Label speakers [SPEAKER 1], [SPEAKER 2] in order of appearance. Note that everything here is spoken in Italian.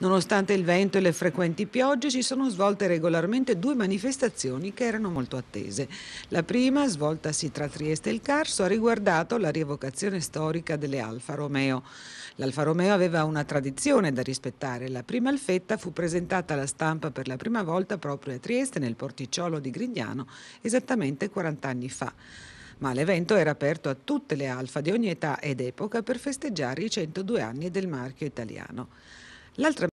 [SPEAKER 1] Nonostante il vento e le frequenti piogge si sono svolte regolarmente due manifestazioni che erano molto attese. La prima, svoltasi tra Trieste e il Carso, ha riguardato la rievocazione storica delle Alfa Romeo. L'Alfa Romeo aveva una tradizione da rispettare. La prima alfetta fu presentata alla stampa per la prima volta proprio a Trieste nel porticciolo di Grignano esattamente 40 anni fa ma l'evento era aperto a tutte le alfa di ogni età ed epoca per festeggiare i 102 anni del marchio italiano.